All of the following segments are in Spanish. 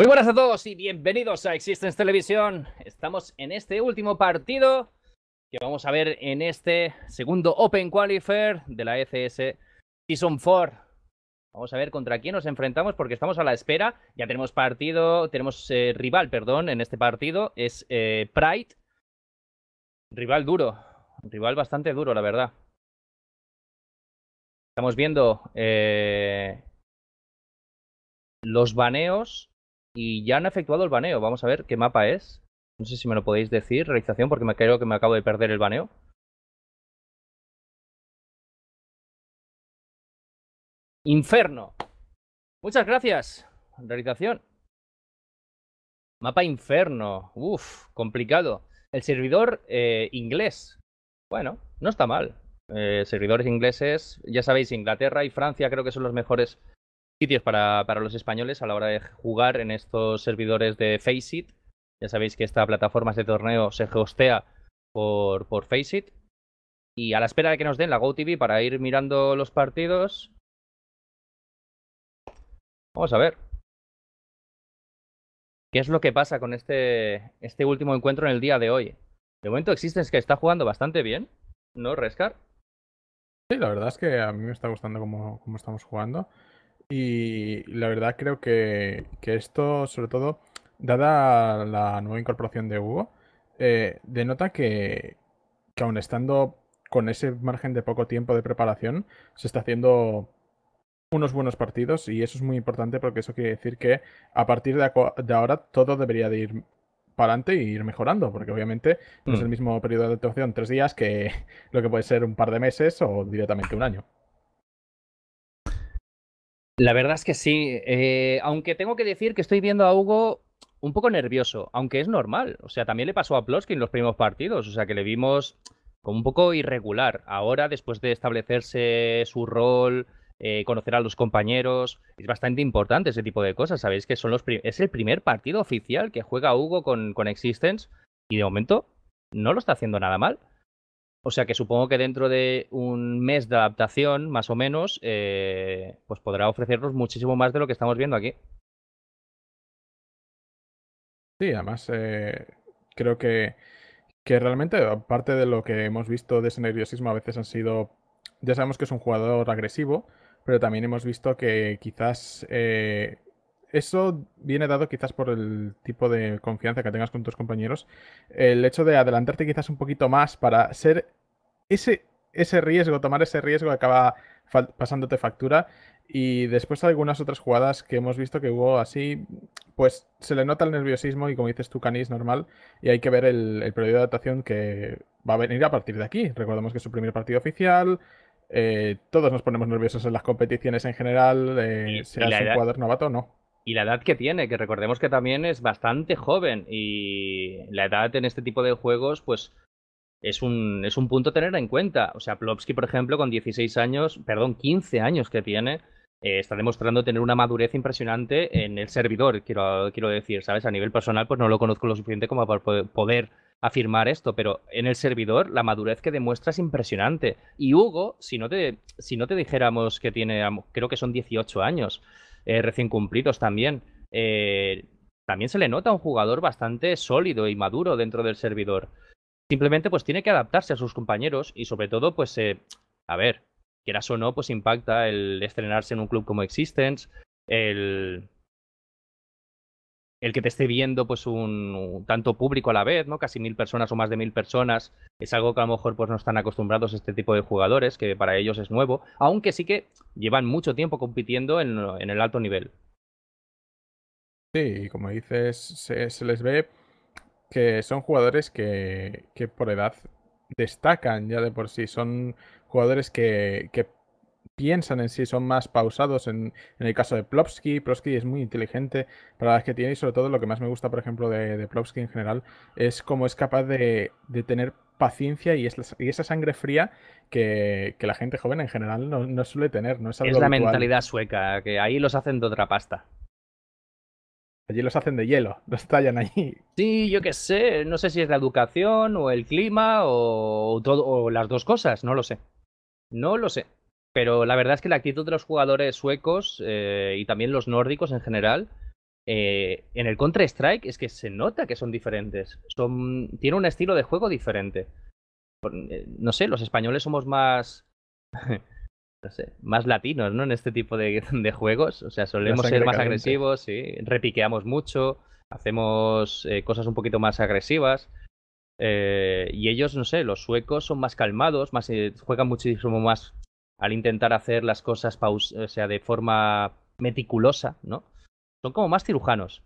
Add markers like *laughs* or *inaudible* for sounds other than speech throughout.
Muy buenas a todos y bienvenidos a Existence Televisión. Estamos en este último partido que vamos a ver en este segundo Open Qualifier de la FS e Season 4. Vamos a ver contra quién nos enfrentamos porque estamos a la espera. Ya tenemos partido, tenemos eh, rival, perdón, en este partido. Es eh, Pride. Rival duro, rival bastante duro, la verdad. Estamos viendo eh, los baneos y ya han efectuado el baneo. Vamos a ver qué mapa es. No sé si me lo podéis decir, realización, porque me creo que me acabo de perder el baneo. Inferno. Muchas gracias. Realización. Mapa Inferno. Uf, complicado. El servidor eh, inglés. Bueno, no está mal. Eh, servidores ingleses, ya sabéis, Inglaterra y Francia creo que son los mejores sitios para, para los españoles a la hora de jugar en estos servidores de Faceit. Ya sabéis que esta plataforma, de este torneo, se hostea por, por Faceit. Y a la espera de que nos den la GoTV para ir mirando los partidos. Vamos a ver. ¿Qué es lo que pasa con este, este último encuentro en el día de hoy? De momento Existence que está jugando bastante bien, ¿no, Rescar? Sí, la verdad es que a mí me está gustando cómo, cómo estamos jugando. Y la verdad creo que, esto, sobre todo, dada la nueva incorporación de Hugo, eh, denota que, que aun estando con ese margen de poco tiempo de preparación, se está haciendo unos buenos partidos y eso es muy importante porque eso quiere decir que a partir de, ahora todo debería de ir para adelante y ir mejorando, porque obviamente no es el mm. mismo periodo de actuación, tres días que *laughs* lo que puede ser un par de meses o directamente un año. La verdad es que sí. Eh, aunque tengo que decir que estoy viendo a Hugo un poco nervioso, aunque es normal. O sea, también le pasó a Ploskin los primeros partidos. O sea, que le vimos como un poco irregular. Ahora, después de establecerse su rol, eh, conocer a los compañeros, es bastante importante ese tipo de cosas. Sabéis que son los es el primer partido oficial que juega Hugo con, con Existence y de momento no lo está haciendo nada mal. O sea que supongo que dentro de un mes de adaptación, más o menos, eh, pues podrá ofrecernos muchísimo más de lo que estamos viendo aquí. Sí, además eh, creo que, realmente, aparte de lo que hemos visto de ese nerviosismo, a veces han sido. Ya sabemos que es un jugador agresivo, pero también hemos visto que quizás eh, eso viene dado quizás por el tipo de confianza que tengas con tus compañeros. El hecho de adelantarte quizás un poquito más para ser ese, ese riesgo, tomar ese riesgo acaba pasándote factura. Y después de algunas otras jugadas que hemos visto que hubo así, pues se le nota el nerviosismo y como dices tú, Canis, normal. Y hay que ver el, periodo de adaptación que va a venir a partir de aquí. Recordemos que es su primer partido oficial, eh, todos nos ponemos nerviosos en las competiciones en general, eh, sea seas jugador novato o no y la edad que tiene, que recordemos que también es bastante joven y la edad en este tipo de juegos, pues es un, es un punto a tener en cuenta. O sea, Plopsky, por ejemplo, con 16 años, perdón, 15 años que tiene, eh, está demostrando tener una madurez impresionante en el servidor, quiero, quiero decir, ¿sabes? A nivel personal, pues no lo conozco lo suficiente como para poder afirmar esto, pero en el servidor la madurez que demuestra es impresionante. Y Hugo, si no te, si no te dijéramos que tiene, creo que son 18 años, eh, recién cumplidos también. Eh, también se le nota un jugador bastante sólido y maduro dentro del servidor. Simplemente pues tiene que adaptarse a sus compañeros y sobre todo pues, eh, a ver, quieras o no, pues impacta el estrenarse en un club como Existence, el el que te esté viendo pues un, tanto público a la vez, ¿no? Casi mil personas o más de mil personas. Es algo que a lo mejor pues no están acostumbrados a este tipo de jugadores, que para ellos es nuevo, aunque sí que llevan mucho tiempo compitiendo en, el alto nivel. Sí, como dices, se, les ve que son jugadores que, que, por edad destacan ya de por sí. Son jugadores que, que piensan en si son más pausados. En, el caso de Plopsky, Plopsky es muy inteligente para las que tiene y sobre todo lo que más me gusta, por ejemplo, de, Plopsky en general, es cómo es capaz de, tener paciencia y, y, esa sangre fría que, la gente joven en general no, suele tener. No es, la mentalidad sueca, que ahí los hacen de otra pasta. Allí los hacen de hielo, *laughs* los tallan allí. Sí, yo qué sé, no sé si es la educación o el clima o, o las dos cosas, no lo sé. No lo sé. Pero la verdad es que la actitud de los jugadores suecos eh, y también los nórdicos en general, eh, en el Counter-Strike es que se nota que son diferentes. Son, tienen un estilo de juego diferente. Eh, no sé, los españoles somos más. *laughs* no sé, más latinos, ¿no? En este tipo de, *laughs* juegos. O sea, solemos ser más agresivos, sí. Repiqueamos mucho, hacemos cosas un poquito más agresivas. y ellos, no sé, los suecos son más calmados, más, juegan muchísimo más al intentar hacer las cosas sea, de forma meticulosa, ¿no? Son como más cirujanos.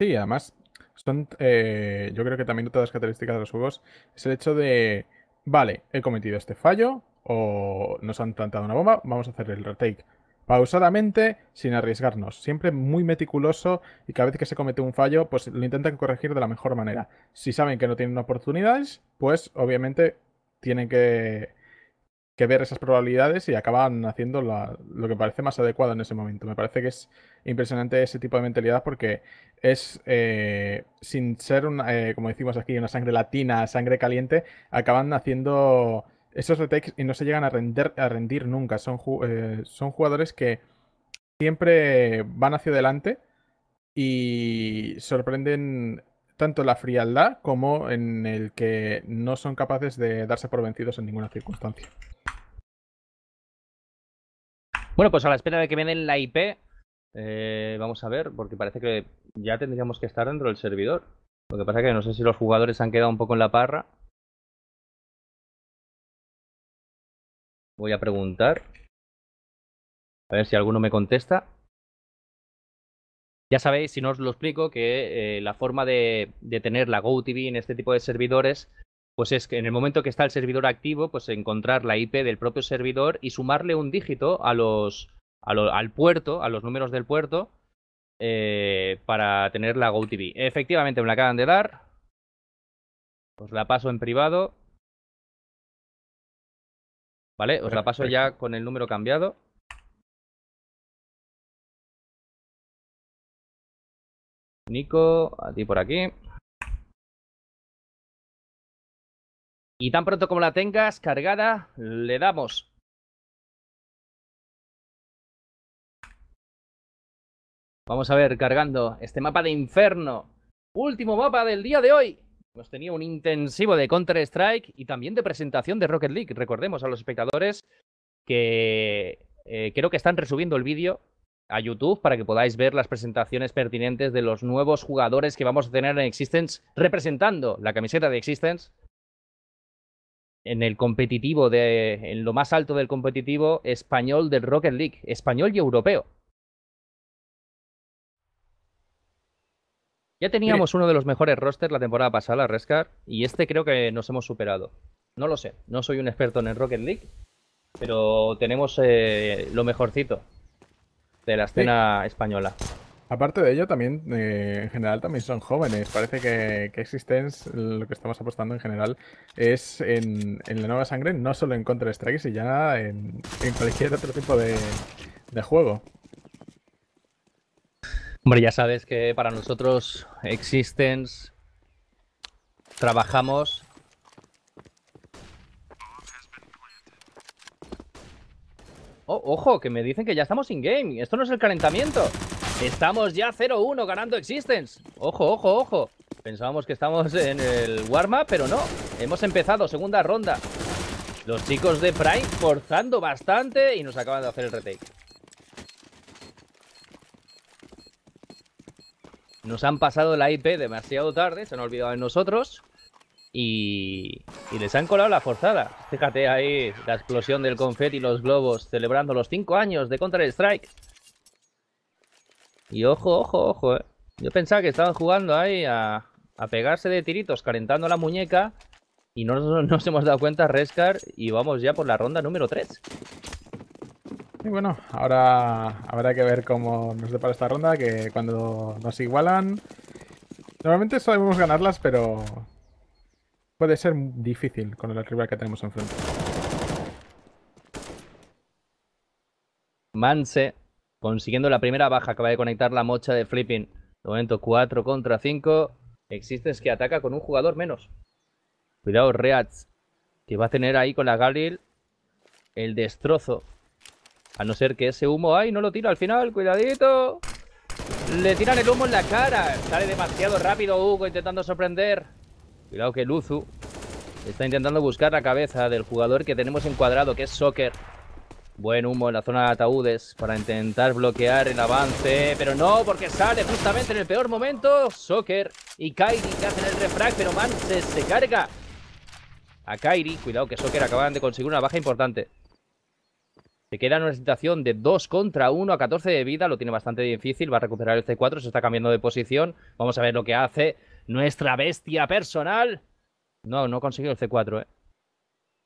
Sí, además, son, eh, yo creo que también otra de las características de los juegos es el hecho de, vale, he cometido este fallo o nos han plantado una bomba, vamos a hacer el retake. Pausadamente, sin arriesgarnos, siempre muy meticuloso y cada vez que se comete un fallo, pues lo intentan corregir de la mejor manera. Si saben que no tienen oportunidades, pues obviamente tienen que que ver esas probabilidades y acaban haciendo lo que parece más adecuado en ese momento. Me parece que es impresionante ese tipo de mentalidad porque es, eh, sin ser, eh, como decimos aquí, una sangre latina, sangre caliente, acaban haciendo esos retakes y no se llegan a, render, a rendir nunca. Son, eh, son jugadores que siempre van hacia adelante y sorprenden tanto la frialdad como en el que no son capaces de darse por vencidos en ninguna circunstancia. Bueno, pues a la espera de que me den la IP, eh, vamos a ver, porque parece que ya tendríamos que estar dentro del servidor. Lo que pasa es que no sé si los jugadores han quedado un poco en la parra. Voy a preguntar. A ver si alguno me contesta. Ya sabéis, si no os lo explico, que eh, la forma de, de tener la GoTV en este tipo de servidores pues es que en el momento que está el servidor activo, pues encontrar la IP del propio servidor y sumarle un dígito a los, al puerto, a los números del puerto, eh, para tener la GoTV. Efectivamente, me la acaban de dar. Os la paso en privado. ¿Vale? Os la paso ya con el número cambiado. Nico, a ti por aquí. Y tan pronto como la tengas cargada, le damos. Vamos a ver, cargando este mapa de infierno. Último mapa del día de hoy. Hemos tenido un intensivo de Counter-Strike y también de presentación de Rocket League. Recordemos a los espectadores que eh, creo que están resubiendo el vídeo a YouTube para que podáis ver las presentaciones pertinentes de los nuevos jugadores que vamos a tener en Existence representando la camiseta de Existence en el competitivo, de, en lo más alto del competitivo español del Rocket League, español y europeo. Ya teníamos uno de los mejores rosters la temporada pasada, la Rescar, y este creo que nos hemos superado. No lo sé, no soy un experto en el Rocket League, pero tenemos eh, lo mejorcito de la escena española. Aparte de ello, también eh, en general también son jóvenes. Parece que, que Existence, lo que estamos apostando en general, es en, la nueva sangre, no solo en Counter-Strike, sino ya en, cualquier otro tipo de, de, juego. Hombre, ya sabes que para nosotros Existence trabajamos... Oh, ojo, que me dicen que ya estamos in-game. Esto no es el calentamiento. Estamos ya 0-1 ganando Existence. Ojo, ojo, ojo. Pensábamos que estamos en el warm-up, pero no. Hemos empezado segunda ronda. Los chicos de Prime forzando bastante y nos acaban de hacer el retake. Nos han pasado la IP demasiado tarde, se han olvidado de nosotros. Y, y, les han colado la forzada. Fíjate ahí la explosión del confeti y los globos celebrando los 5 años de Counter-Strike. Y ojo, ojo, ojo, eh. Yo pensaba que estaban jugando ahí a, pegarse de tiritos, calentando la muñeca. Y no, nos hemos dado cuenta, Rescar, y vamos ya por la ronda número 3. Y bueno, ahora habrá que ver cómo nos depara esta ronda, que cuando nos igualan... Normalmente sabemos ganarlas, pero puede ser difícil con el rival que tenemos enfrente. Manse consiguiendo la primera baja. Acaba de conectar la mocha de Flipping. De momento 4 contra 5. es que ataca con un jugador menos. Cuidado Reats, que va a tener ahí con la Galil el destrozo. A no ser que ese humo... ¡Ay, no lo tira al final! ¡Cuidadito! Le tiran el humo en la cara. Sale demasiado rápido Hugo intentando sorprender. Cuidado que Luzu está intentando buscar la cabeza del jugador que tenemos encuadrado, que es Soccer. Buen humo en la zona de ataúdes para intentar bloquear el avance, pero no, porque sale justamente en el peor momento. Soker y Kairi que hacen el refrag, pero Vance se carga a Kairi. Cuidado que Soker acaban de conseguir una baja importante. Se queda en una situación de 2 contra 1 a 14 de vida, lo tiene bastante difícil, va a recuperar el C4, se está cambiando de posición. Vamos a ver lo que hace nuestra bestia personal. No, no ha conseguido el C4, eh.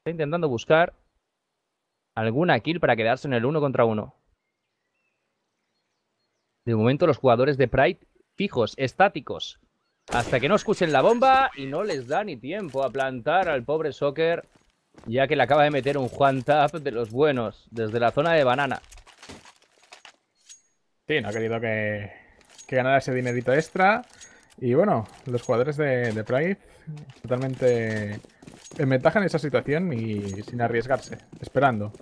Está intentando buscar alguna kill para quedarse en el uno contra uno. De momento los jugadores de Pride fijos, estáticos. Hasta que no escuchen la bomba y no les da ni tiempo a plantar al pobre Soccer. Ya que le acaba de meter un Juan Tap de los buenos desde la zona de banana. Sí, no ha querido que, que ganara ese dinerito extra. Y bueno, los jugadores de, de Pride Totalmente en eh, ventaja en esa situación y sin arriesgarse, esperando.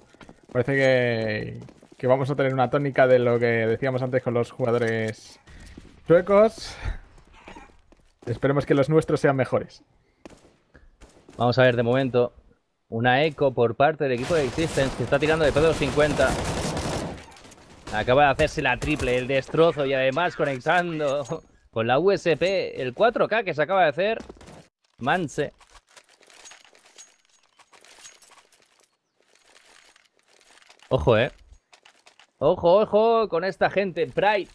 Parece que, vamos a tener una tónica de lo que decíamos antes con los jugadores suecos. Esperemos que los nuestros sean mejores. Vamos a ver de momento una eco por parte del equipo de Existence que está tirando de todos 50. Acaba de hacerse la triple, el destrozo y además conectando con la USP el 4K que se acaba de hacer. Manse. Ojo, eh. Ojo, ojo con esta gente. Pride.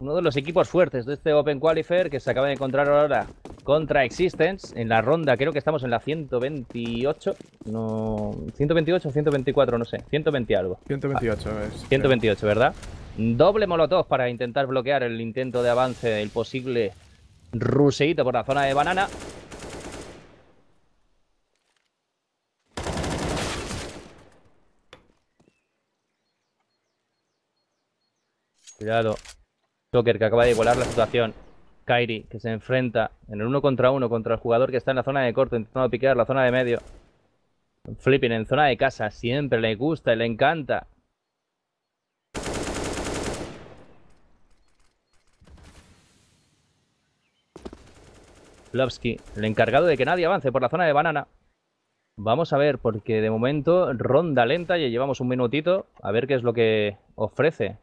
Uno de los equipos fuertes de este Open Qualifier que se acaba de encontrar ahora contra Existence en la ronda, creo que estamos en la 128, no, 128 o 124, no sé, 120 algo. 128 128, ah, ¿verdad? Doble molotov para intentar bloquear el intento de avance del posible ruseíto por la zona de banana. Cuidado. Joker que acaba de igualar la situación. Kairi que se enfrenta en el uno contra uno contra el jugador que está en la zona de corto intentando piquear la zona de medio. Flipping en zona de casa siempre le gusta y le encanta. Lovsky, el encargado de que nadie avance por la zona de banana. Vamos a ver, porque de momento ronda lenta y llevamos un minutito a ver qué es lo que ofrece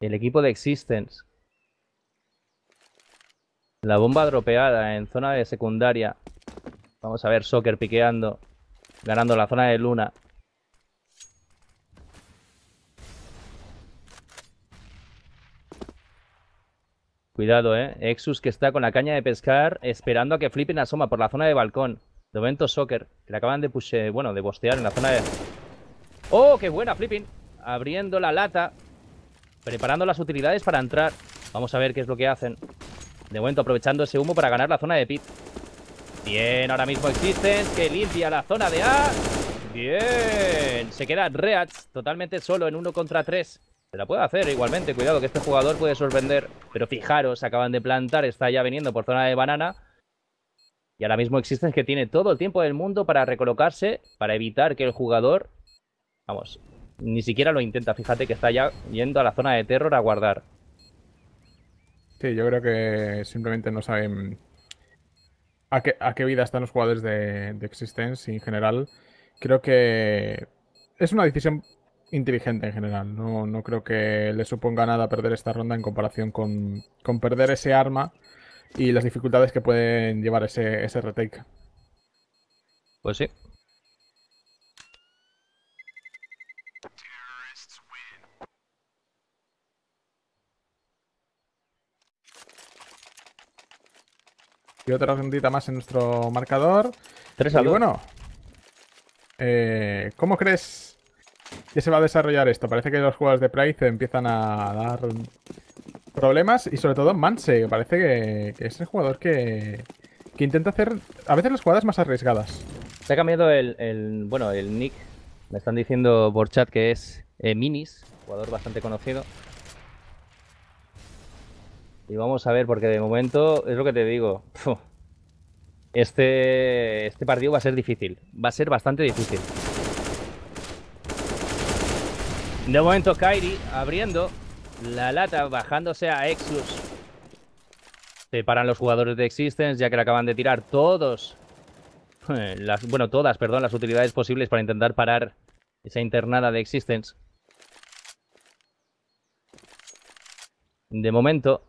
el equipo de Existence. La bomba dropeada en zona de secundaria. Vamos a ver Soccer piqueando. Ganando la zona de Luna. Cuidado, eh. Exus que está con la caña de pescar esperando a que flipping asoma por la zona de balcón. De momento Soccer, que le acaban de pushe. Eh, bueno, de bostear en la zona de... ¡Oh, qué buena, flipping! Abriendo la lata. Preparando las utilidades para entrar. Vamos a ver qué es lo que hacen. De momento aprovechando ese humo para ganar la zona de pit. Bien, ahora mismo existen que limpia la zona de A. Bien. Se queda Reats totalmente solo en uno contra tres. Se la puede hacer igualmente. Cuidado que este jugador puede sorprender. Pero fijaros, acaban de plantar. Está ya viniendo por zona de banana. Y ahora mismo existen que tiene todo el tiempo del mundo para recolocarse. Para evitar que el jugador... Vamos, ni siquiera lo intenta, fíjate que está ya yendo a la zona de terror a guardar. Sí, yo creo que simplemente no saben a qué, a qué vida están los jugadores de, Existence en general creo que es una decisión inteligente en general. No, creo que le suponga nada perder esta ronda en comparación con, con perder ese arma y las dificultades que pueden llevar ese, ese retake. Pues sí, Y otra rondita más en nuestro marcador. 3 a Y bueno, eh, ¿cómo crees que se va a desarrollar esto? Parece que los jugadores de Price empiezan a dar problemas y sobre todo Manse, que parece que, es el jugador que, intenta hacer a veces las jugadas más arriesgadas. Se ha cambiado el, bueno, el nick. Me están diciendo por chat que es eh, Minis, jugador bastante conocido. Y vamos a ver, porque de momento es lo que te digo. Este, este partido va a ser difícil. Va a ser bastante difícil. De momento Kairi abriendo la lata, bajándose a Exus. Se paran los jugadores de Existence, ya que le acaban de tirar todos. Eh, las, bueno, todas, perdón, las utilidades posibles para intentar parar esa internada de Existence. De momento,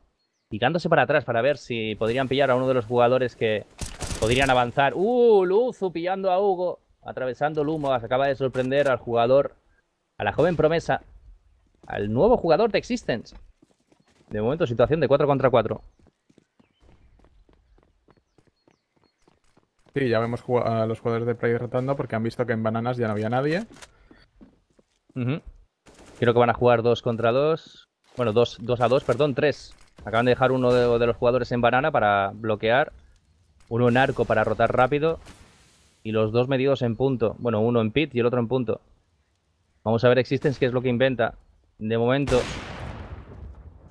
Picándose para atrás para ver si podrían pillar a uno de los jugadores que podrían avanzar. ¡Uh! Luzu pillando a Hugo. Atravesando el humo. acaba de sorprender al jugador. A la joven promesa. Al nuevo jugador de Existence. De momento situación de 4 contra 4. Sí, ya vemos a los jugadores de Play rotando porque han visto que en bananas ya no había nadie. Creo que van a jugar 2 contra 2. Bueno, 2 a 2, perdón, 3. Acaban de dejar uno de, los jugadores en banana para bloquear. Uno en arco para rotar rápido. Y los dos medidos en punto. Bueno, uno en pit y el otro en punto. Vamos a ver Existence qué es lo que inventa. De momento,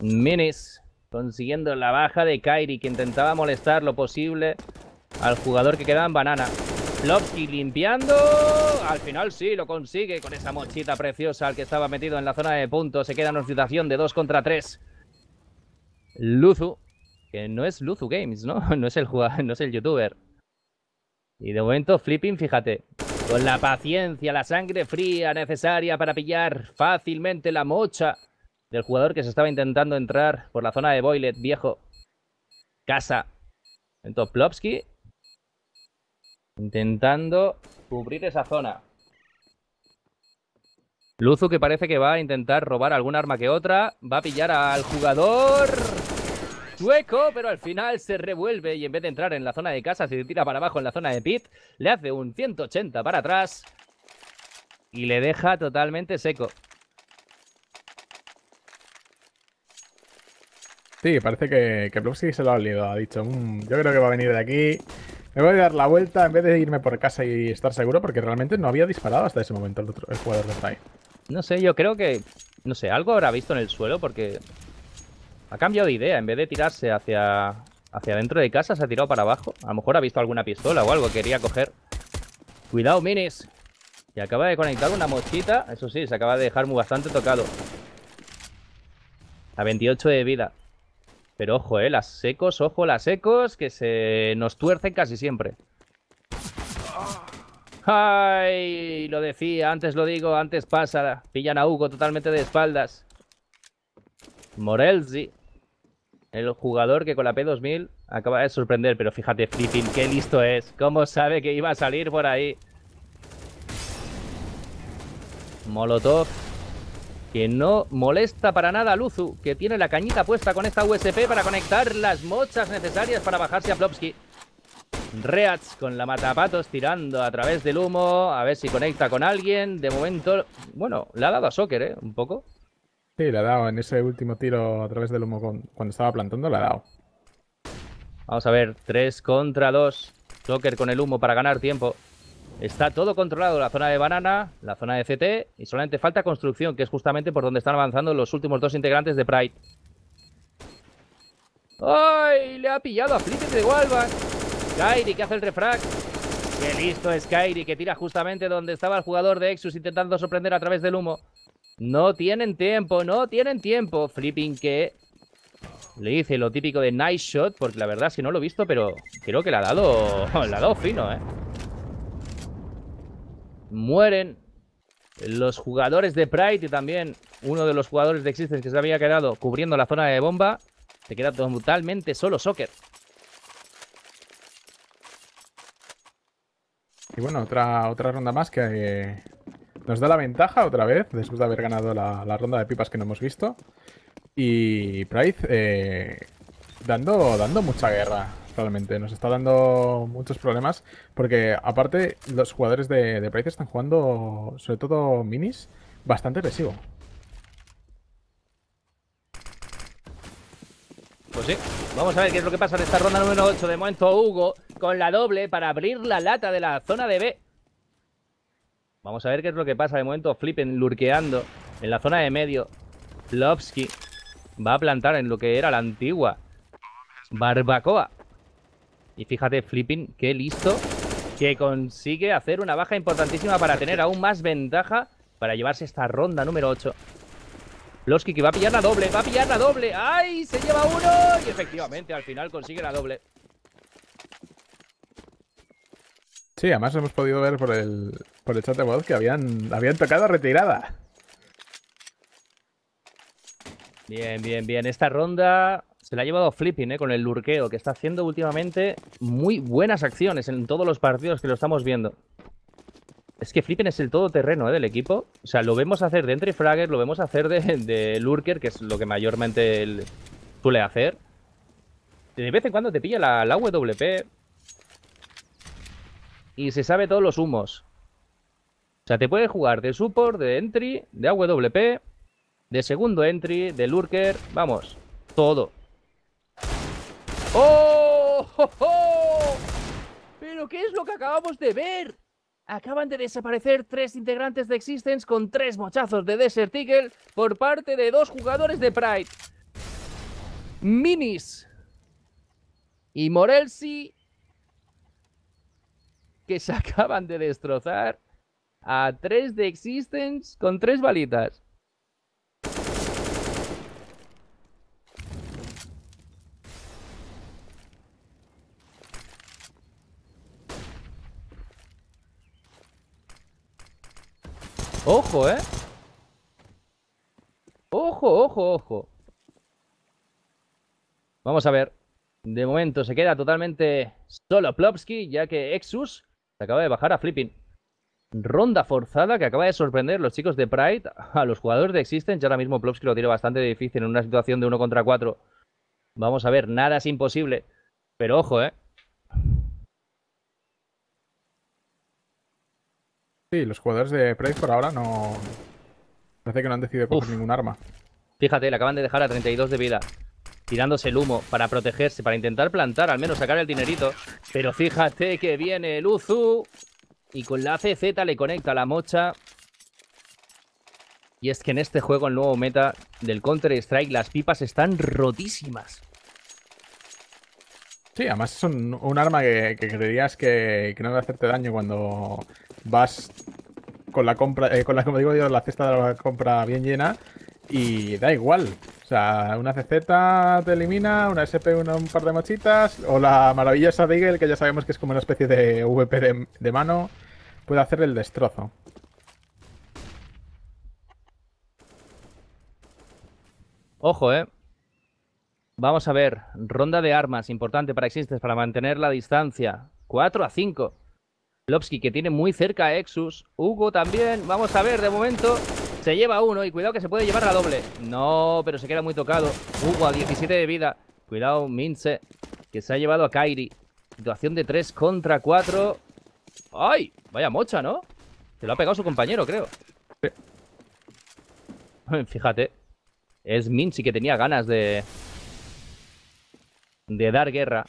Minis consiguiendo la baja de Kairi, que intentaba molestar lo posible al jugador que quedaba en banana. Lopsky limpiando. Al final sí, lo consigue con esa mochita preciosa al que estaba metido en la zona de punto. Se queda en una situación de 2 contra 3. Luzu, que no es Luzu Games, ¿no? *laughs* No es el jugador, *laughs* no es el youtuber. Y de momento, Flipping, fíjate. Con la paciencia, la sangre fría necesaria para pillar fácilmente la mocha del jugador que se estaba intentando entrar por la zona de Boilet, viejo. Casa. Entonces, Plopsky intentando cubrir esa zona. Luzu que parece que va a intentar robar alguna arma que otra. Va a pillar al jugador. Sueco, pero al final se revuelve y en vez de entrar en la zona de casa, se tira para abajo en la zona de pit, le hace un 180 para atrás y le deja totalmente seco. Sí, parece que, que se lo ha olvidado. Ha dicho, mm, yo creo que va a venir de aquí. Me voy a dar la vuelta en vez de irme por casa y estar seguro, porque realmente no había disparado hasta ese momento el, otro, jugador de Spy. No sé, yo creo que. No sé, algo habrá visto en el suelo, porque ha cambiado de idea. En vez de tirarse hacia, hacia dentro de casa, se ha tirado para abajo. A lo mejor ha visto alguna pistola o algo. Quería coger. Cuidado, minis. Y acaba de conectar una mochita. Eso sí, se acaba de dejar muy bastante tocado. A 28 de vida. Pero ojo, eh. Las secos, ojo, las secos. Que se nos tuercen casi siempre. ¡Ay! Lo decía, antes lo digo, antes pasa. Pillan a Hugo totalmente de espaldas. Morelzi. El jugador que con la P2000 acaba de sorprender, pero fíjate, flipping, qué listo es. ¿Cómo sabe que iba a salir por ahí? Molotov, que no molesta para nada a Luzu, que tiene la cañita puesta con esta USP para conectar las mochas necesarias para bajarse a Plopsky. Reats con la matapatos tirando a través del humo, a ver si conecta con alguien. De momento, bueno, le ha dado a Soccer, ¿eh? Un poco. Sí, le ha dado en ese último tiro a través del humo cuando estaba plantando, le ha dado. Vamos a ver, 3 contra 2. Joker con el humo para ganar tiempo. Está todo controlado, la zona de banana, la zona de CT, y solamente falta construcción, que es justamente por donde están avanzando los últimos dos integrantes de Pride. ¡Ay! Le ha pillado a Flippet de Walbach. Kairi que hace el refrag. ¡Qué listo es Kairi que tira justamente donde estaba el jugador de Exus intentando sorprender a través del humo! No tienen tiempo, no tienen tiempo. Flipping que le hice lo típico de nice shot, porque la verdad es que no lo he visto, pero creo que le ha dado, *laughs* le ha dado fino, ¿eh? Mueren los jugadores de Pride y también uno de los jugadores de Existence que se había quedado cubriendo la zona de bomba. Se queda totalmente solo Soccer. Y bueno, otra, otra ronda más que nos da la ventaja otra vez, después de haber ganado la, ronda de pipas que no hemos visto. Y Price eh, dando, dando mucha guerra, realmente. Nos está dando muchos problemas, porque aparte los jugadores de, de Price están jugando, sobre todo minis, bastante agresivo. Pues sí, vamos a ver qué es lo que pasa en esta ronda número 8. De momento Hugo con la doble para abrir la lata de la zona de B. Vamos a ver qué es lo que pasa. De momento, Flipping lurqueando en la zona de medio. Lovsky va a plantar en lo que era la antigua Barbacoa. Y fíjate, Flipping, qué listo, que consigue hacer una baja importantísima para tener aún más ventaja para llevarse esta ronda número 8. Lovsky que va a pillar la doble, va a pillar la doble. ¡Ay! Se lleva uno y efectivamente al final consigue la doble. Sí, además hemos podido ver por el, por el chat de voz que habían, habían tocado retirada. Bien, bien, bien. Esta ronda se la ha llevado Flipping, ¿eh? con el lurkeo que está haciendo últimamente muy buenas acciones en todos los partidos que lo estamos viendo. Es que Flipping es el todoterreno ¿eh? del equipo. O sea, lo vemos hacer de entry fragger, lo vemos hacer de, lurker, que es lo que mayormente suele hacer. De vez en cuando te pilla la, la WP, y se sabe todos los humos. O sea, te puede jugar de support, de entry, de AWP, de segundo entry, de lurker, vamos, todo. ¡Oh! ¿Pero qué es lo que acabamos de ver? Acaban de desaparecer tres integrantes de Existence con tres mochazos de Desert Eagle por parte de dos jugadores de Pride. Minis y Morelsi que se *laughs* acaban de destrozar a tres de Existence con tres balitas. Ojo, ¿eh? Ojo, ojo, ojo. Vamos a ver. De momento se queda totalmente solo Plopsky, ya que Exus se acaba de bajar a Flipping. Ronda forzada que acaba de sorprender los chicos de Pride a los jugadores de Existen. Ya ahora mismo Plops lo tiene bastante difícil en una situación de 1 contra 4. Vamos a ver, nada es imposible. Pero ojo, ¿eh? Sí, los jugadores de Pride por ahora no... Parece que no han decidido coger ningún arma. Fíjate, le acaban de dejar a 32 de vida tirándose el humo para protegerse, para intentar plantar, al menos sacar el dinerito. Pero fíjate que viene el Uzu y con la CZ le conecta la mocha. Y es que en este juego, el nuevo meta del Counter-Strike, las pipas están rotísimas. Sí, además es un, arma que, creías que, no va a hacerte daño cuando vas con la compra, eh, con la, como digo la cesta de la compra bien llena y da igual. O sea, una CZ te elimina, una SP, un par de mochitas, o la maravillosa Deagle, que ya sabemos que es como una especie de VP de, mano, puede hacer el destrozo. Ojo, eh. Vamos a ver. Ronda de armas, importante para Existes, para mantener la distancia. 4 a 5. Lobsky que tiene muy cerca a Exus. Hugo también. Vamos a ver, de momento. Se lleva uno y cuidado que se puede llevar la doble. No, pero se queda muy tocado. Hugo a 17 de vida. Cuidado, Mince, que se ha llevado a Kairi. Situación de 3 contra 4. ¡Ay! Vaya mocha, ¿no? Se lo ha pegado su compañero, creo. Eh, fíjate. Es Minchi que tenía ganas de... De dar guerra.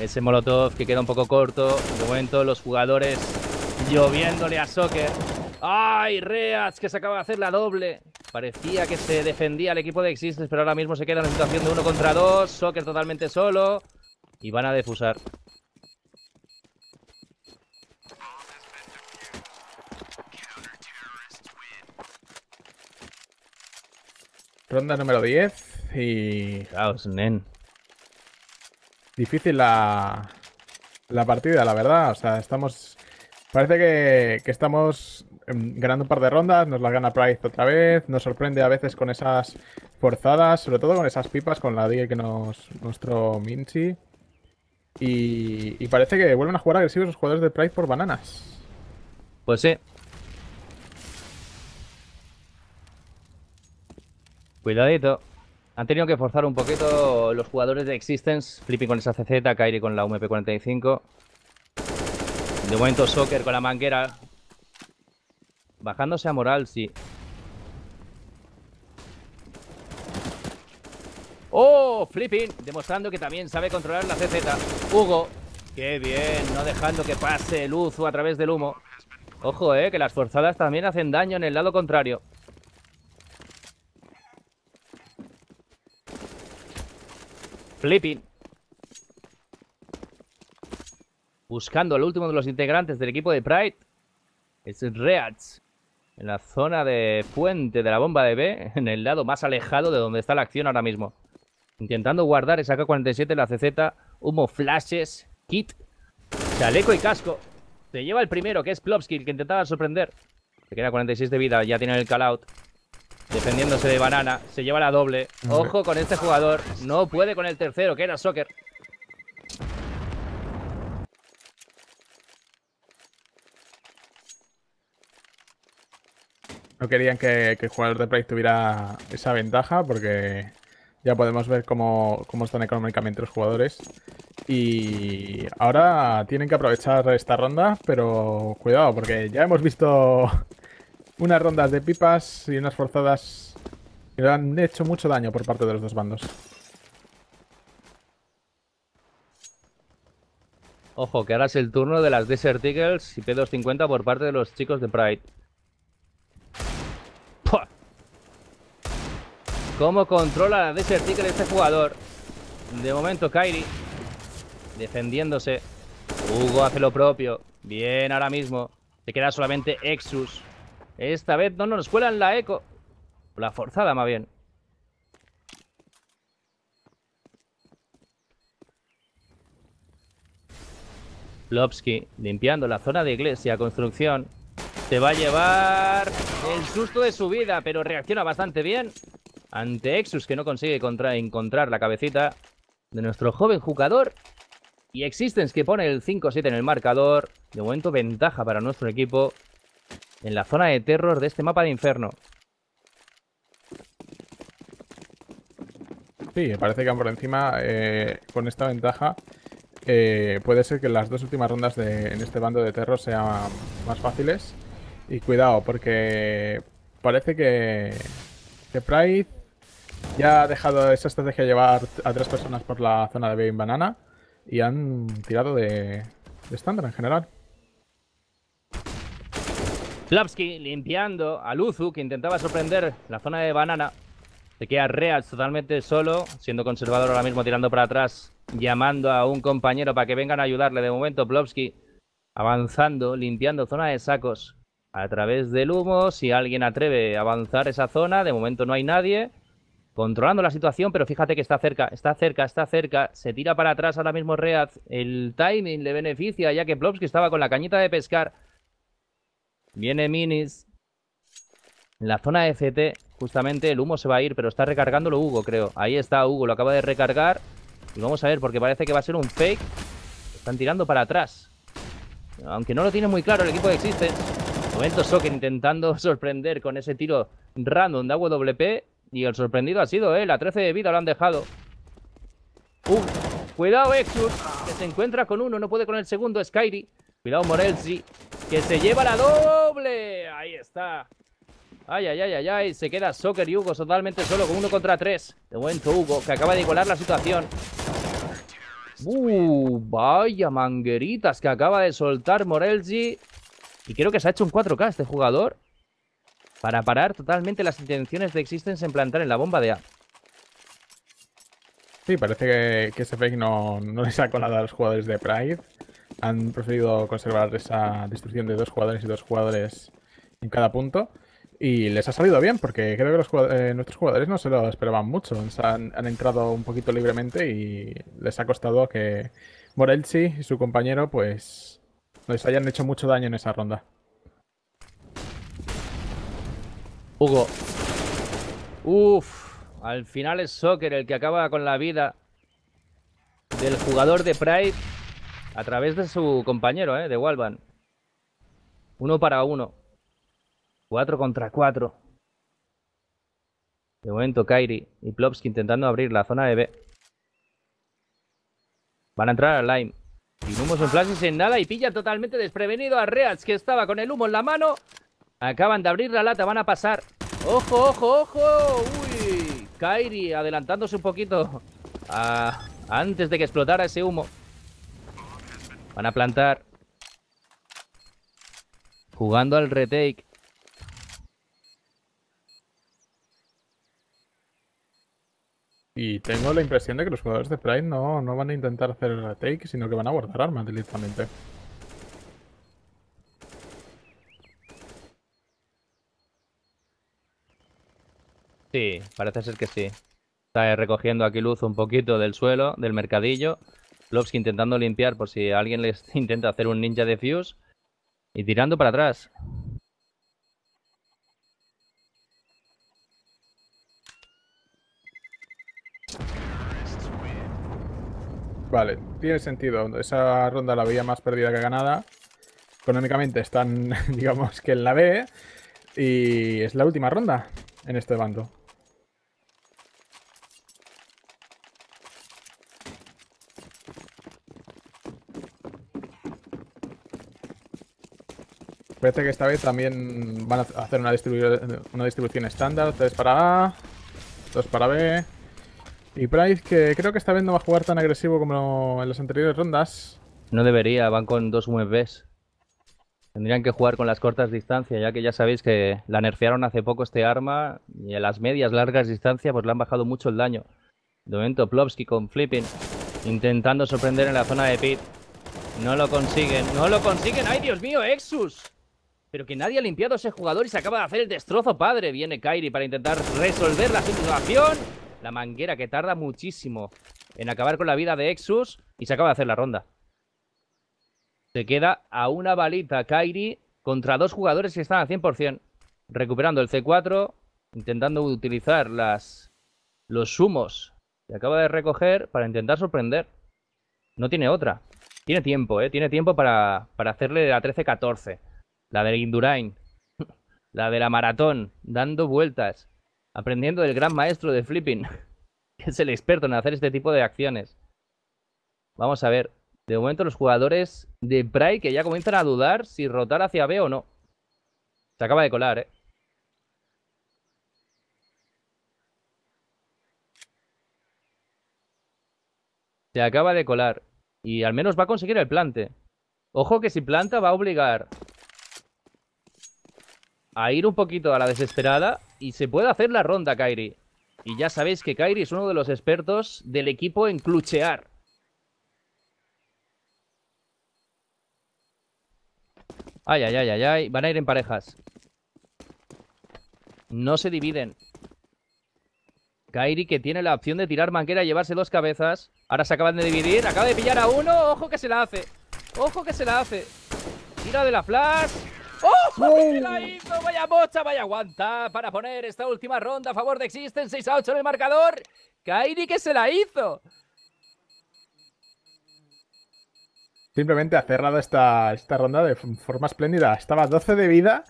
Ese Molotov que queda un poco corto. De momento los jugadores Lloviéndole a Soccer. ¡Ay, Reats! Que se acaba de hacer la doble. Parecía que se defendía el equipo de Existence, pero ahora mismo se queda en la situación de uno contra dos. Soccer totalmente solo. Y van a defusar. Ronda número 10 y... Caos, nen. Difícil la... la partida, la verdad. O sea, estamos Parece que, estamos em, ganando un par de rondas, nos las gana Price otra vez, nos sorprende a veces con esas forzadas, sobre todo con esas pipas, con la DIE que nos mostró Minchi. Y, parece que vuelven a jugar agresivos los jugadores de Price por bananas. Pues sí. Cuidadito. Han tenido que forzar un poquito los jugadores de Existence, Flipping con esa CZ, Kairi con la UMP45. De momento Soccer con la manguera. Bajándose a moral, sí. ¡Oh! Flipping. Demostrando que también sabe controlar la CZ. Hugo. ¡Qué bien! No dejando que pase el o a través del humo. Ojo, eh, que las forzadas también hacen daño en el lado contrario. Flipping. buscando al último de los integrantes del equipo de Pride. Es Reads. en la zona de puente de la bomba de B, en el lado más alejado de donde está la acción ahora mismo. Intentando guardar esa 47 la CZ, humo, flashes, kit, chaleco y casco. Se lleva el primero, que es Plopsky, que intentaba sorprender. que queda 46 de vida, ya tiene el call-out. Defendiéndose de banana, se lleva la doble. Ojo con este jugador, no puede con el tercero, que era Soccer. No querían que, el jugador de Pride tuviera esa ventaja porque ya podemos ver cómo, cómo están económicamente los jugadores. Y ahora tienen que aprovechar esta ronda, pero cuidado porque ya hemos visto unas rondas de pipas y unas forzadas que han hecho mucho daño por parte de los dos bandos. Ojo, que ahora es el turno de las Desert Eagles y P250 por parte de los chicos de Pride. Cómo controla la Desert este jugador. De momento Kairi defendiéndose. Hugo hace lo propio. Bien, ahora mismo. Se queda solamente Exus. Esta vez no nos cuelan la eco. La forzada, más bien. Lopsky limpiando la zona de iglesia, construcción. Se va a llevar el susto de su vida, pero reacciona bastante bien ante Exus, que no consigue encontrar la cabecita de nuestro joven jugador. Y Existence, que pone el 5-7 en el marcador. De momento, ventaja para nuestro equipo en la zona de terror de este mapa de infierno. Sí, parece que por encima, eh, con esta ventaja, eh, puede ser que las dos últimas rondas de, en este bando de terror sean más fáciles. Y cuidado, porque parece que, que Pride ya ha dejado esa estrategia de llevar a tres personas por la zona de Bain Banana y han tirado de estándar en general. Blapsky limpiando a Luzu, que intentaba sorprender la zona de banana. Se queda Real totalmente solo, siendo conservador ahora mismo, tirando para atrás, llamando a un compañero para que vengan a ayudarle. De momento, Plovsky avanzando, limpiando zona de sacos a través del humo. Si alguien atreve a avanzar esa zona, de momento no hay nadie controlando la situación, pero fíjate que está cerca, está cerca, está cerca, se tira para atrás ahora mismo Reaz, el timing le beneficia ya que Plops, estaba con la cañita de pescar, viene Minis, en la zona de justamente el humo se va a ir, pero está recargándolo Hugo, creo, ahí está Hugo, lo acaba de recargar, y vamos a ver, porque parece que va a ser un fake, están tirando para atrás, aunque no lo tiene muy claro el equipo existe, momento Sok intentando *laughs* sorprender con ese tiro random de AWP, y el sorprendido ha sido ¿eh? La 13 de vida lo han dejado. Uh, cuidado, Exus, que se encuentra con uno. No puede con el segundo, Skyri. Cuidado, Morelzi, que se lleva la doble. Ahí está. Ay, ay, ay, ay, ay. Se queda Soccer y Hugo totalmente solo con uno contra tres. De momento, Hugo, que acaba de igualar la situación. Uh, vaya mangueritas que acaba de soltar Morelzi. Y creo que se ha hecho un 4K este jugador para parar totalmente las intenciones de Existence en plantar en la bomba de A. Sí, parece que, ese fake no, no les ha colado a los jugadores de Pride. Han preferido conservar esa destrucción de dos jugadores y dos jugadores en cada punto. Y les ha salido bien, porque creo que eh, nuestros jugadores no se lo esperaban mucho. Han, entrado un poquito libremente y les ha costado a que Morelchi y su compañero pues les hayan hecho mucho daño en esa ronda. Hugo. Uf, al final es Soccer el que acaba con la vida del jugador de Pride a través de su compañero, ¿eh? de Walban. Uno para uno. Cuatro contra cuatro. De momento Kairi y Plopski intentando abrir la zona de B. Van a entrar al Lime. Sin humos, en flashes, en nada y pilla totalmente desprevenido a Reats que estaba con el humo en la mano. Acaban de abrir la lata, van a pasar. ¡Ojo, ojo, ojo! ¡Uy! Kairi adelantándose un poquito ah, antes de que explotara ese humo. Van a plantar. Jugando al retake. Y tengo la impresión de que los jugadores de Pride no, no van a intentar hacer el retake, sino que van a guardar armas directamente. Sí, parece ser que sí. Está eh, recogiendo aquí luz un poquito del suelo, del mercadillo. Lobsky intentando limpiar por si alguien les *laughs* intenta hacer un ninja de fuse. Y tirando para atrás. Vale, tiene sentido. Esa ronda la veía más perdida que ganada. Económicamente están, *laughs* digamos que en la B. Y es la última ronda en este bando. Parece que esta vez también van a hacer una, distribución estándar. 3 para A, 2 para B. Y Price, que creo que esta vez no va a jugar tan agresivo como en las anteriores rondas. No debería, van con dos UMBs. Tendrían que jugar con las cortas distancias, ya que ya sabéis que la nerfearon hace poco este arma y en las medias largas distancias pues le han bajado mucho el daño. De momento Plopsky con Flipping intentando sorprender en la zona de pit. No lo consiguen, no lo consiguen. ¡Ay, Dios mío, Exus! Pero que nadie ha limpiado a ese jugador y se acaba de hacer el destrozo padre. Viene Kairi para intentar resolver la situación. La manguera que tarda muchísimo en acabar con la vida de Exus. Y se acaba de hacer la ronda. Se queda a una balita Kairi contra dos jugadores que están al 100%. Recuperando el C4, intentando utilizar las, los sumos que acaba de recoger para intentar sorprender. No tiene otra. Tiene tiempo, ¿eh? Tiene tiempo para, para hacerle la 13-14 la del Indurain, la de la maratón, dando vueltas, aprendiendo del gran maestro de flipping, *laughs* que es el experto en hacer este tipo de acciones. Vamos a ver. De momento los jugadores de Pry que ya comienzan a dudar si rotar hacia B o no. Se acaba de colar, ¿eh? Se acaba de colar. Y al menos va a conseguir el plante. Ojo que si planta va a obligar a ir un poquito a la desesperada y se puede hacer la ronda, Kairi. Y ya sabéis que Kairi es uno de los expertos del equipo en cluchear. Ay, ay, ay, ay, ay. Van a ir en parejas. No se dividen. Kairi que tiene la opción de tirar manquera y llevarse dos cabezas. Ahora se acaban de dividir. Acaba de pillar a uno. ¡Ojo que se la hace! ¡Ojo que se la hace! Tira de la flash. ¡Oh! *laughs* ¡Se la hizo! ¡Vaya mocha! ¡Vaya aguanta! Para poner esta última ronda a favor de Existence, 6 a 8 en el marcador. Kairi que se la hizo. Simplemente ha cerrado esta, esta ronda de forma espléndida. Estaba 12 de vida.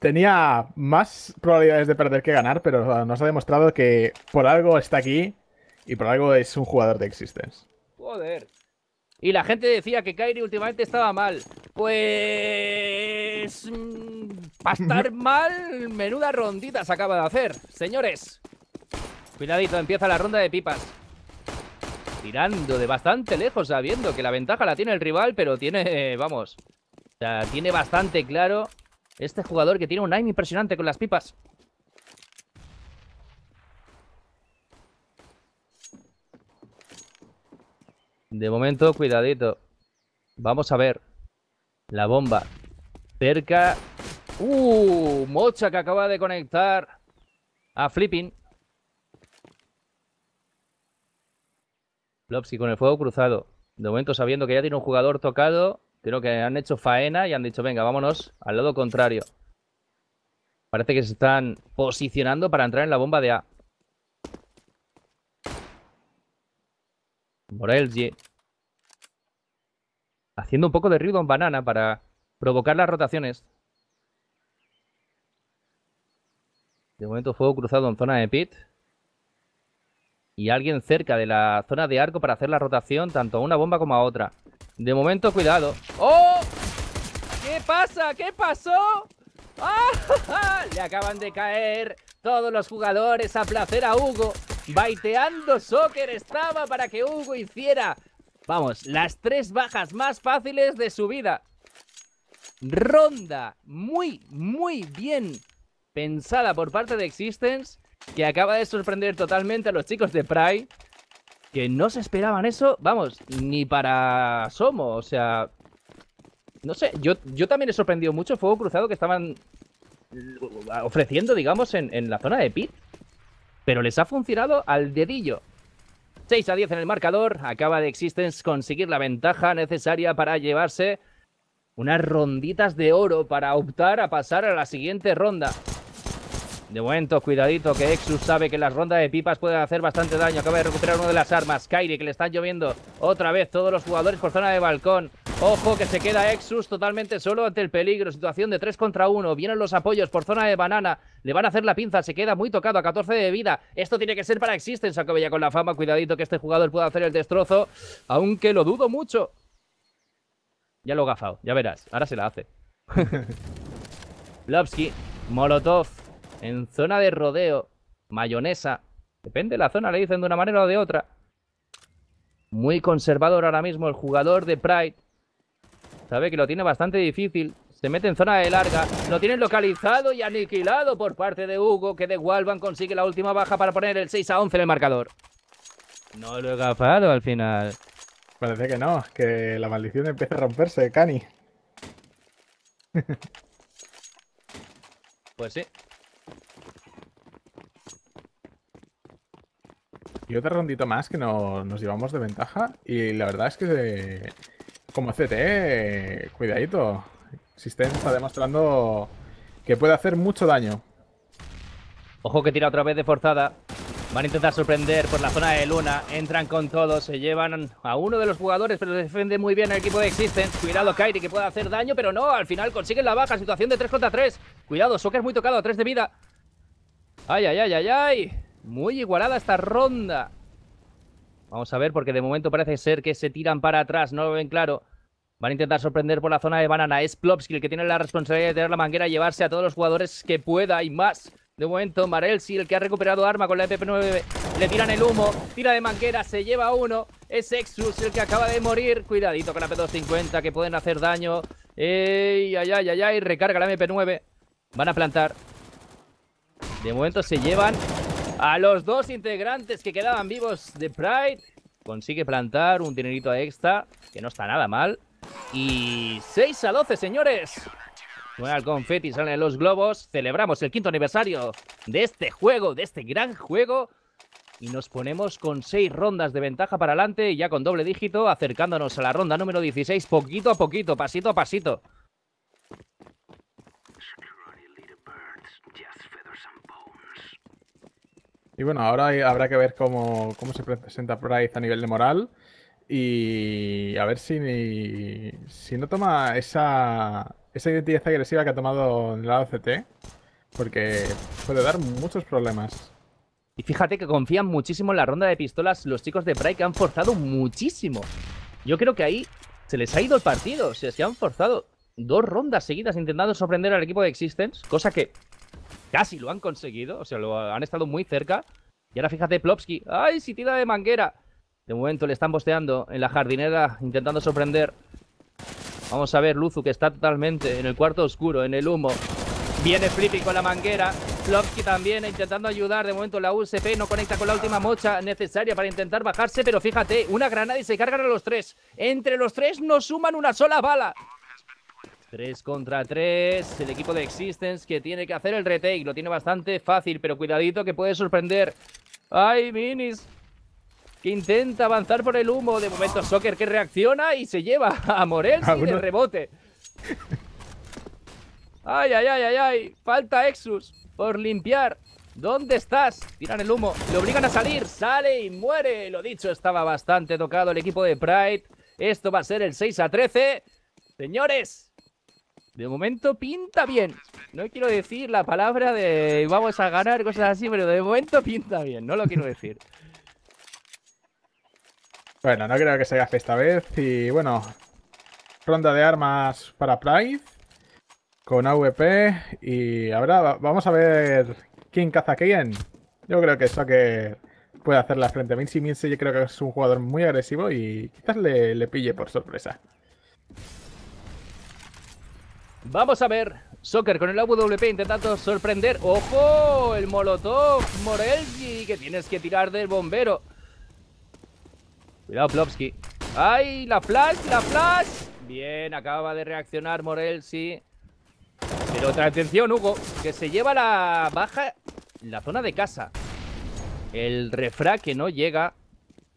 Tenía más probabilidades de perder que ganar, pero nos ha demostrado que por algo está aquí y por algo es un jugador de Existence. Joder. Y la gente decía que Kairi últimamente estaba mal. Pues... Mm, Para estar *laughs* mal, menuda rondita se acaba de hacer. Señores, cuidadito, empieza la ronda de pipas. Tirando de bastante lejos, sabiendo que la ventaja la tiene el rival, pero tiene, vamos... O sea, tiene bastante claro este jugador que tiene un aim impresionante con las pipas. De momento, cuidadito. Vamos a ver. La bomba. Cerca. ¡Uh! Mocha que acaba de conectar a Flipping. Lopsy con el fuego cruzado. De momento sabiendo que ya tiene un jugador tocado. Creo que han hecho faena y han dicho, venga, vámonos al lado contrario. Parece que se están posicionando para entrar en la bomba de A. Haciendo un poco de ruido en banana para provocar las rotaciones. De momento fuego cruzado en zona de pit. Y alguien cerca de la zona de arco para hacer la rotación tanto a una bomba como a otra. De momento, cuidado. ¡Oh! ¿Qué pasa? ¿Qué pasó? ¡Ah! *laughs* Le acaban de caer todos los jugadores a placer a Hugo. Baiteando Soccer estaba para que Hugo hiciera, vamos, las tres bajas más fáciles de su vida. Ronda muy, muy bien pensada por parte de Existence, que acaba de sorprender totalmente a los chicos de Pride, que no se esperaban eso, vamos, ni para Somo, o sea... No sé, yo, yo también he sorprendido mucho Fuego Cruzado que estaban ofreciendo, digamos, en, la zona de pit. Pero les ha funcionado al dedillo. 6 a 10 en el marcador. Acaba de Existence conseguir la ventaja necesaria para llevarse unas ronditas de oro para optar a pasar a la siguiente ronda. De momento, cuidadito que Exus sabe que las rondas de pipas pueden hacer bastante daño. Acaba de recuperar una de las armas. Kairi, que le están lloviendo otra vez todos los jugadores por zona de balcón. Ojo que se queda Exus totalmente solo ante el peligro. Situación de 3 contra 1. Vienen los apoyos por zona de banana. Le van a hacer la pinza. Se queda muy tocado a 14 de vida. Esto tiene que ser para Existence. Aunque con la fama. Cuidadito que este jugador pueda hacer el destrozo. Aunque lo dudo mucho. Ya lo he gafado. Ya verás. Ahora se la hace. Blobsky. *laughs* Molotov. En zona de rodeo. Mayonesa. Depende de la zona. Le dicen de una manera o de otra. Muy conservador ahora mismo el jugador de Pride. Sabe que lo tiene bastante difícil. Se mete en zona de larga. Lo tienen localizado y aniquilado por parte de Hugo, que de Walvan consigue la última baja para poner el 6 a 11 en el marcador. No lo he gafado al final. Parece que no, que la maldición empieza a romperse, Cani. *laughs* pues sí. Y otra rondita más que no, nos llevamos de ventaja. Y la verdad es que como CT, e, cuidadito. System está demostrando que puede hacer mucho daño. Ojo que tira otra vez de forzada. Van a intentar sorprender por la zona de Luna. Entran con todo, se llevan a uno de los jugadores, pero defiende muy bien el equipo de Existence. Cuidado, Kairi, que puede hacer daño, pero no, al final consiguen la baja. Situación de 3 contra 3. Cuidado, es muy tocado, 3 de vida. Ay, ay, ay, ay, ay. Muy igualada esta ronda. Vamos a ver, porque de momento parece ser que se tiran para atrás, no lo ven claro. Van a intentar sorprender por la zona de banana. Es Plopsky el que tiene la responsabilidad de tener la manguera y llevarse a todos los jugadores que pueda y más. De momento, Marelsi, el que ha recuperado arma con la MP9, e le tiran el humo, tira de manguera, se lleva uno. Es Exus el que acaba de morir. Cuidadito con la P250, que pueden hacer daño. Ey, ay, ay, ay, ay, recarga la MP9. Van a plantar. De momento se llevan a los dos integrantes que quedaban vivos de Pride, consigue plantar un dinerito extra, que no está nada mal. Y 6 a 12, señores. Bueno, al confeti salen los globos. Celebramos el quinto aniversario de este juego, de este gran juego. Y nos ponemos con 6 rondas de ventaja para adelante, ya con doble dígito, acercándonos a la ronda número 16, poquito a poquito, pasito a pasito. Y bueno, ahora habrá que ver cómo, se presenta Pride a nivel de moral y a ver si, si no toma esa, identidad agresiva que ha tomado en la OCT, porque puede dar muchos problemas. Y fíjate que confían muchísimo en la ronda de pistolas los chicos de Pride que han forzado muchísimo. Yo creo que ahí se les ha ido el partido. O sea, se han forzado dos rondas seguidas intentando sorprender al equipo de Existence, cosa que Casi lo han conseguido, o sea, lo han estado muy cerca. Y ahora fíjate, Plopsky. ¡Ay, si tira de manguera! De momento le están bosteando en la jardinera, intentando sorprender. Vamos a ver, Luzu, que está totalmente en el cuarto oscuro, en el humo. Viene Flippy con la manguera. Plopsky también intentando ayudar. De momento la USP no conecta con la última mocha necesaria para intentar bajarse. Pero fíjate, una granada y se cargan a los tres. Entre los tres no suman una sola bala. 3 contra 3, el equipo de Existence que tiene que hacer el retake, lo tiene bastante fácil, pero cuidadito que puede sorprender. ¡Ay, Minis! Que intenta avanzar por el humo, de momento Soccer que reacciona y se lleva *laughs* a Morel sin el rebote. ¡Ay, ay, ay, ay, ay! Falta Exus por limpiar. ¿Dónde estás? Tiran el humo, le obligan a salir, sale y muere. Lo dicho, estaba bastante tocado el equipo de Pride. Esto va a ser el 6 a 13. Señores, de momento pinta bien. No quiero decir la palabra de vamos a ganar, cosas así, pero de momento pinta bien. No lo quiero decir. Bueno, no creo que se gaste esta vez. Y bueno, ronda de armas para Pride con AVP. Y ahora vamos a ver quién caza a quién. Yo creo que eso que puede hacer la frente a Mincy. yo creo que es un jugador muy agresivo y quizás le, le pille por sorpresa. Vamos a ver. Soccer con el AWP intentando sorprender. ¡Ojo! El Molotov. Morelzi! que tienes que tirar del bombero. Cuidado, Plopsky. ¡Ay! ¡La flash! ¡La flash! Bien, acaba de reaccionar Morelsi. Pero otra atención, Hugo, que se lleva la baja en la zona de casa. El refraque que no llega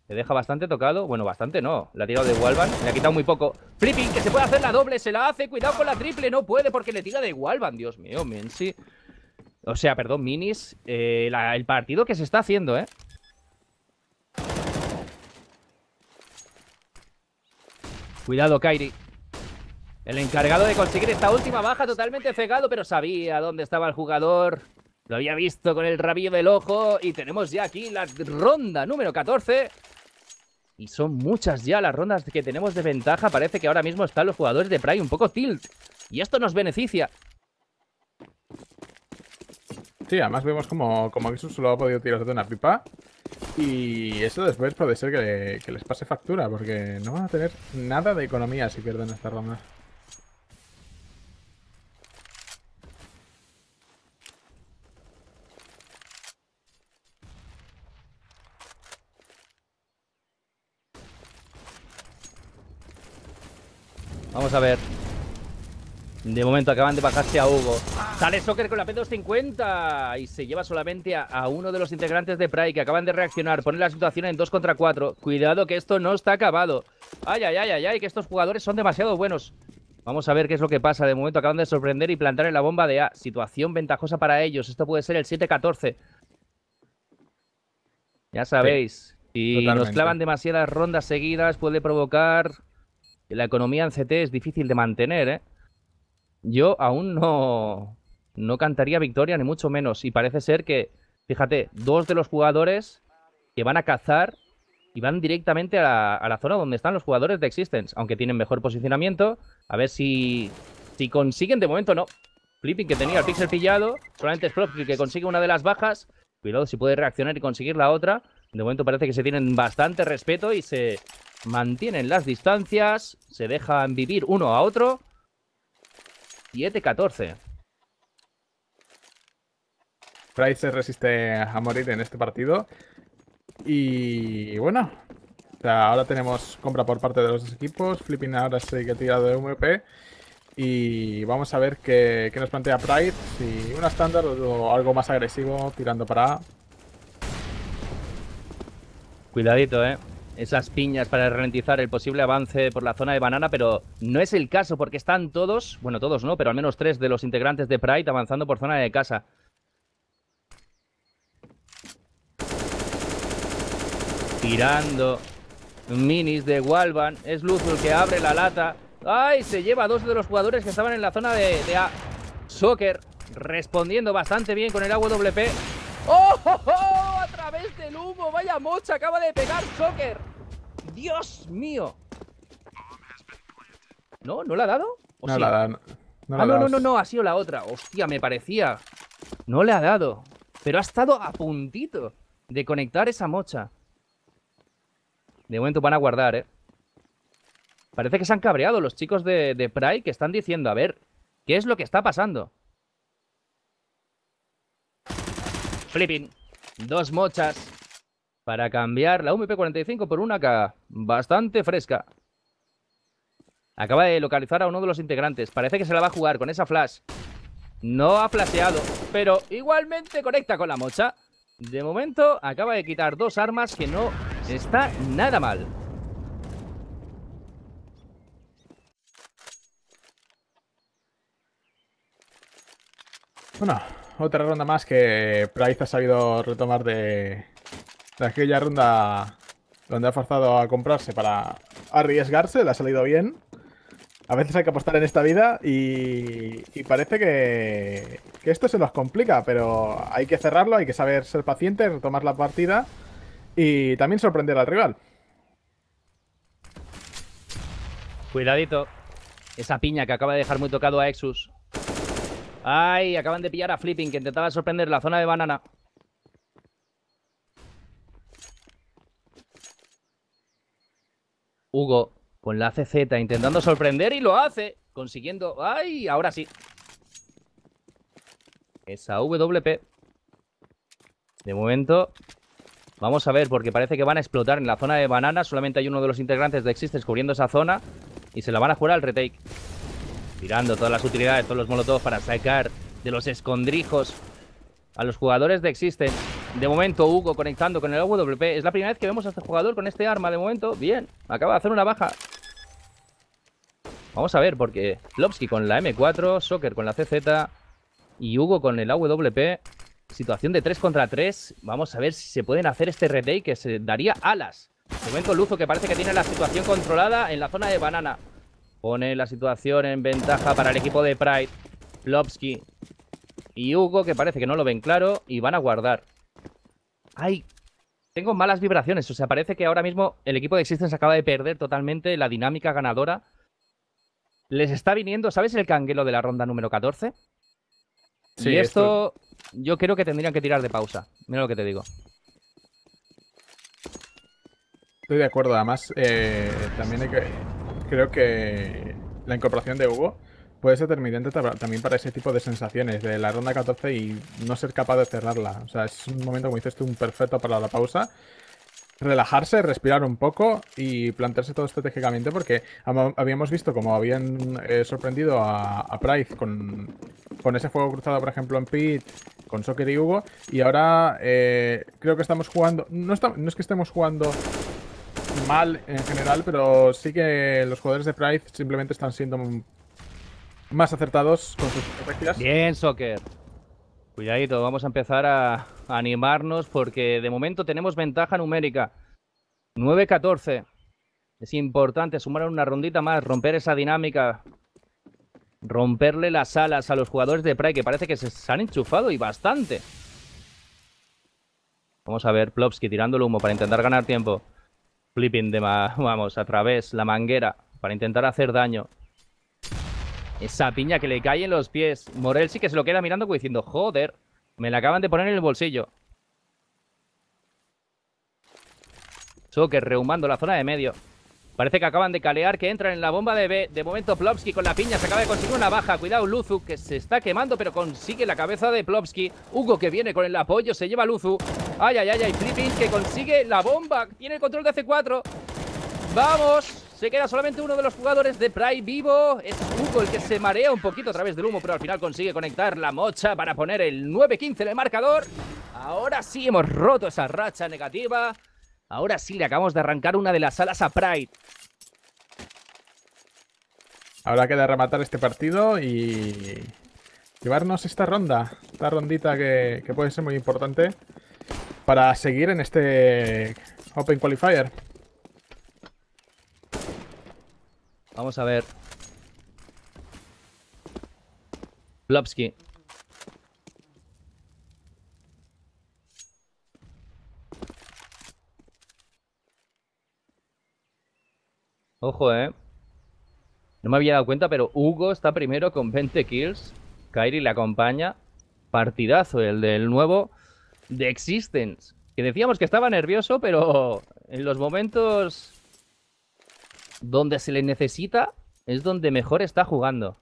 le deja bastante tocado. Bueno, bastante no. La ha tirado de Walvan. Le ha quitado muy poco. Flipping, que se puede hacer la doble. Se la hace. Cuidado con la triple. No puede porque le tira de Walvan. Dios mío, Mensi. O sea, perdón, Minis. Eh, el partido que se está haciendo, ¿eh? Cuidado, Kairi. El encargado de conseguir esta última baja totalmente cegado, pero sabía dónde estaba el jugador. Lo había visto con el rabillo del ojo. Y tenemos ya aquí la ronda número 14. Y son muchas ya las rondas que tenemos de ventaja. Parece que ahora mismo están los jugadores de Prime un poco tilt. Y esto nos beneficia. Sí, además vemos como, como solo ha podido tirar de una pipa. Y eso después puede ser que, que les pase factura, porque no van a tener nada de economía si pierden esta ronda. Vamos a ver. De momento acaban de bajarse a Hugo. Sale Soccer con la P250 y se lleva solamente a, uno de los integrantes de Pride que acaban de reaccionar. Pone la situación en 2 contra 4. Cuidado que esto no está acabado. Ay, ay, ay, ay, ay, que estos jugadores son demasiado buenos. Vamos a ver qué es lo que pasa. De momento acaban de sorprender y plantar en la bomba de A. Situación ventajosa para ellos. Esto puede ser el 7-14. Ya sabéis, Y nos clavan demasiadas rondas seguidas puede provocar la economía en CT es difícil de mantener, ¿eh? Yo aún no, no cantaría victoria, ni mucho menos. Y parece ser que, fíjate, dos de los jugadores que van a cazar y van directamente a la, zona donde están los jugadores de Existence, aunque tienen mejor posicionamiento. A ver si, si consiguen, de momento no. Flipping que tenía el pixel pillado, solamente es propio que consigue una de las bajas. Cuidado si puede reaccionar y conseguir la otra. De momento parece que se tienen bastante respeto y se, Mantienen las distancias. Se dejan vivir uno a otro. 7-14. Price se resiste a morir en este partido. Y bueno, ahora tenemos compra por parte de los dos equipos. Flipping ahora se ha tirado de MP. Y vamos a ver qué, nos plantea Pride. Si una estándar o algo más agresivo tirando para A. Cuidadito, eh esas piñas para ralentizar el posible avance por la zona de banana, pero no es el caso porque están todos, bueno, todos no, pero al menos tres de los integrantes de Pride avanzando por zona de casa. Tirando minis de Walvan, es Luz el que abre la lata. ¡Ay! Se lleva a dos de los jugadores que estaban en la zona de, a... Soccer, respondiendo bastante bien con el AWP. ¡Oh! oh, oh! el humo! ¡Vaya mocha! Acaba de pegar Joker. ¡Dios mío! ¿No? ¿No la ha dado? no, la ah, no, no ah, no, no, no, ha sido la otra. Hostia, me parecía. No le ha dado. Pero ha estado a puntito de conectar esa mocha. De momento van a guardar, ¿eh? Parece que se han cabreado los chicos de, Pry que están diciendo, a ver, ¿qué es lo que está pasando? Flipping. Dos mochas para cambiar la UMP-45 por una K, bastante fresca. Acaba de localizar a uno de los integrantes. Parece que se la va a jugar con esa flash. No ha flasheado, pero igualmente conecta con la mocha. De momento acaba de quitar dos armas que no está nada mal. Bueno, otra ronda más que Price ha sabido retomar de, la que ya ronda donde ha forzado a comprarse para arriesgarse, le ha salido bien. A veces hay que apostar en esta vida y, y parece que, que, esto se nos complica, pero hay que cerrarlo, hay que saber ser paciente, retomar la partida y también sorprender al rival. Cuidadito. Esa piña que acaba de dejar muy tocado a Exus. ¡Ay! Acaban de pillar a Flipping, que intentaba sorprender la zona de banana. Hugo con la CZ intentando sorprender y lo hace, consiguiendo... ¡Ay! Ahora sí. Esa WP. De momento, Vamos a ver, porque parece que van a explotar en la zona de banana. Solamente hay uno de los integrantes de Existence cubriendo esa zona. Y se la van a jugar al retake. Tirando todas las utilidades, todos los molotovs para sacar de los escondrijos a los jugadores de Existence. De momento, Hugo conectando con el AWP. Es la primera vez que vemos a este jugador con este arma. De momento, bien. Acaba de hacer una baja. Vamos a ver, porque Lopsky con la M4, Soccer con la CZ y Hugo con el AWP. Situación de 3 contra 3. Vamos a ver si se pueden hacer este retake que se daría alas. De momento, Luzo que parece que tiene la situación controlada en la zona de banana. Pone la situación en ventaja para el equipo de Pride. Lopsky y Hugo que parece que no lo ven claro y van a guardar. Ay, tengo malas vibraciones. O sea, parece que ahora mismo el equipo de Existence acaba de perder totalmente la dinámica ganadora. Les está viniendo, ¿sabes el canguelo de la ronda número 14? Sí, y esto, yo creo que tendrían que tirar de pausa. Mira lo que te digo. Estoy de acuerdo, además eh, también hay que, creo que la incorporación de Hugo puede ser determinante también para ese tipo de sensaciones de la ronda 14 y no ser capaz de cerrarla. O sea, es un momento, como dices tú, un perfecto para la pausa. Relajarse, respirar un poco y plantearse todo estratégicamente porque habíamos visto como habían eh, sorprendido a, Price con, con, ese fuego cruzado, por ejemplo, en Pit, con Soccer y Hugo. Y ahora eh, creo que estamos jugando... No, no es que estemos jugando mal en general, pero sí que los jugadores de Price simplemente están siendo más acertados con sus perspectivas Bien, Soccer. Cuidadito, vamos a empezar a animarnos porque de momento tenemos ventaja numérica. 9-14. Es importante sumar una rondita más, romper esa dinámica. Romperle las alas a los jugadores de Pride. que parece que se han enchufado y bastante. Vamos a ver Plopsky tirando el humo para intentar ganar tiempo. Flipping de... vamos, a través, la manguera, para intentar hacer daño. Esa piña que le cae en los pies. Morel sí que se lo queda mirando como diciendo, joder, me la acaban de poner en el bolsillo. que rehumando la zona de medio. Parece que acaban de calear, que entran en la bomba de B. De momento Plopsky con la piña se acaba de conseguir una baja. Cuidado Luzu, que se está quemando, pero consigue la cabeza de Plopsky. Hugo, que viene con el apoyo, se lleva Luzu. Ay, ay, ay, ay, Flipping, que consigue la bomba. Tiene el control de C4. ¡Vamos! Se queda solamente uno de los jugadores de Pride vivo. Es Hugo el que se marea un poquito a través del humo, pero al final consigue conectar la mocha para poner el 9-15 en el marcador. Ahora sí hemos roto esa racha negativa. Ahora sí le acabamos de arrancar una de las alas a Pride. Ahora queda rematar este partido y llevarnos esta ronda, esta rondita que puede ser muy importante para seguir en este Open Qualifier. Vamos a ver. Blobsky. Ojo, eh. No me había dado cuenta, pero Hugo está primero con 20 kills. Kairi le acompaña. Partidazo el del nuevo de Existence. Que decíamos que estaba nervioso, pero en los momentos donde se le necesita es donde mejor está jugando.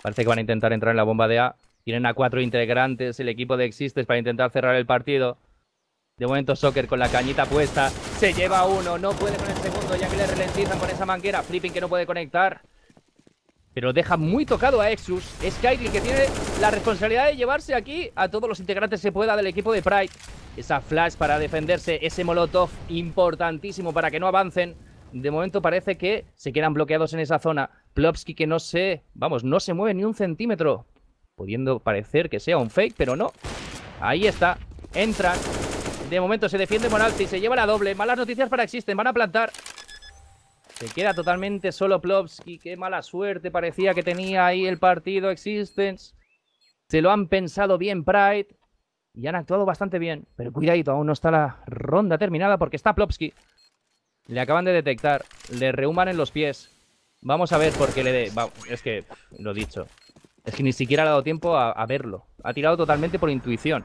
Parece que van a intentar entrar en la bomba de A. Tienen a cuatro integrantes el equipo de Existes para intentar cerrar el partido. De momento Soccer con la cañita puesta. Se lleva uno, no puede con el segundo ya que le ralentizan con esa manguera. Flipping que no puede conectar. Pero deja muy tocado a Exus. Es que tiene la responsabilidad de llevarse aquí a todos los integrantes se pueda del equipo de Pride esa flash para defenderse, ese molotov importantísimo para que no avancen. De momento parece que se quedan bloqueados en esa zona. Plopsky que no se, vamos, no se mueve ni un centímetro. Pudiendo parecer que sea un fake, pero no. Ahí está, entran. De momento se defiende Moralti, se lleva la doble. Malas noticias para Existen, van a plantar. Se queda totalmente solo Plopsky. Qué mala suerte parecía que tenía ahí el partido Existence. Se lo han pensado bien Pride y han actuado bastante bien. Pero cuidadito, aún no está la ronda terminada porque está Plopsky. Le acaban de detectar, le rehuman en los pies. Vamos a ver por qué le dé... Es que, lo dicho, es que ni siquiera ha dado tiempo a, verlo. Ha tirado totalmente por intuición.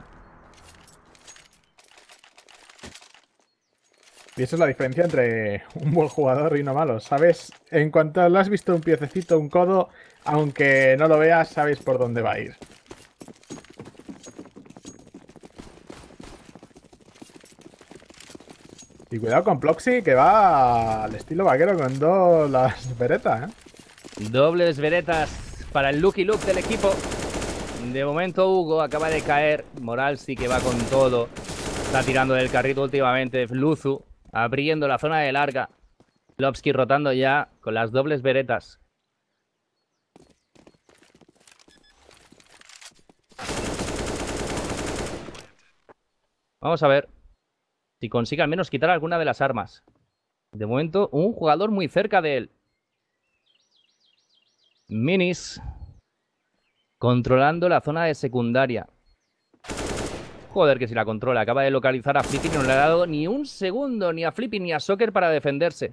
Y esa es la diferencia entre un buen jugador y uno malo. Sabes, en cuanto lo has visto un piececito, un codo, aunque no lo veas, sabes por dónde va a ir. Y cuidado con Ploxy, que va al estilo vaquero con dos las veretas, ¿eh? Dobles veretas para el look y Look del equipo. De momento Hugo acaba de caer. Moral sí que va con todo. Está tirando del carrito últimamente. Luzu abriendo la zona de larga. Lopsky rotando ya con las dobles veretas. Vamos a ver. Si consigue al menos quitar alguna de las armas. De momento, un jugador muy cerca de él. Minis. Controlando la zona de secundaria. Joder, que si la controla. Acaba de localizar a Flippy y no le ha dado ni un segundo ni a Flippy ni a Soccer para defenderse.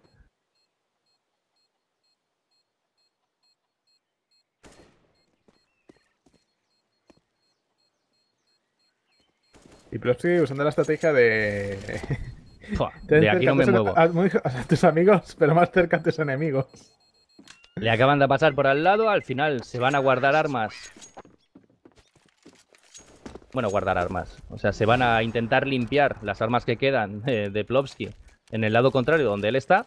Y Plovsky usando la estrategia *laughs* de. de aquí no me muevo. A, tus amigos, pero más cerca a tus enemigos. Le acaban de pasar por al lado, al final se van a guardar armas. Bueno, guardar armas. O sea, se van a intentar limpiar las armas que quedan eh, de Plovsky en el lado contrario donde él está.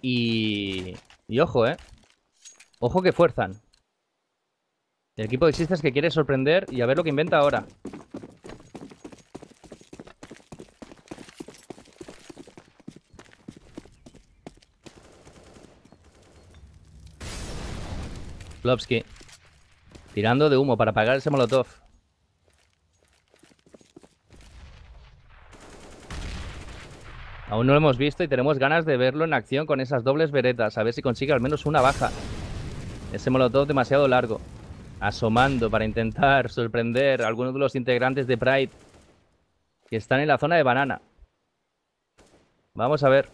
Y. Y ojo, eh. Ojo que fuerzan. El equipo de chistes que quiere sorprender y a ver lo que inventa ahora. Plopsky. Tirando de humo para apagar ese molotov. Aún no lo hemos visto y tenemos ganas de verlo en acción con esas dobles veretas. A ver si consigue al menos una baja. Ese molotov demasiado largo asomando para intentar *laughs* sorprender a algunos de los integrantes de Pride que están en la zona de banana. Vamos a ver.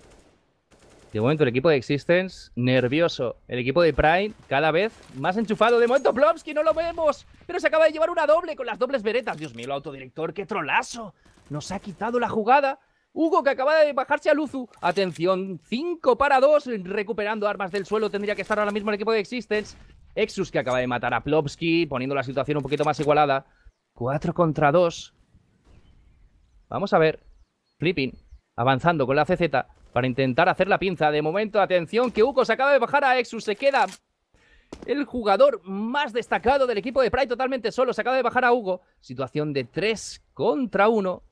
De momento el equipo de Existence nervioso. El equipo de Pride cada vez más enchufado. De momento Plomsky no lo vemos. Pero se acaba de llevar una doble con las dobles veretas. Dios mío, el autodirector, qué trolazo. Nos ha quitado la jugada. Hugo que acaba de bajarse a Luzu. Atención, 5 para 2, recuperando armas del suelo. Tendría que estar ahora mismo el equipo de Existence. Exus que acaba de matar a Plopsky, poniendo la situación un poquito más igualada. 4 contra 2. Vamos a ver. Flipping, avanzando con la CZ para intentar hacer la pinza. De momento, atención, que Hugo se acaba de bajar a Exus. Se queda el jugador más destacado del equipo de Pride totalmente solo. Se acaba de bajar a Hugo. Situación de 3 contra 1.